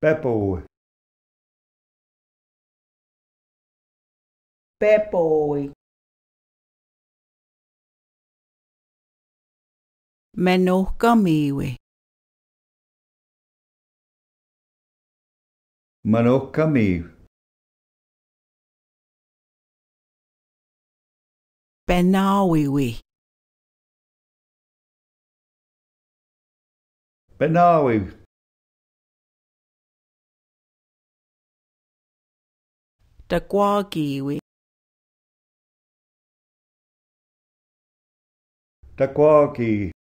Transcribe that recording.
Beppo. Beppo. Manokamiwe. Manokamiwe. Benawi. Benawi. 的瓜机位，的瓜机。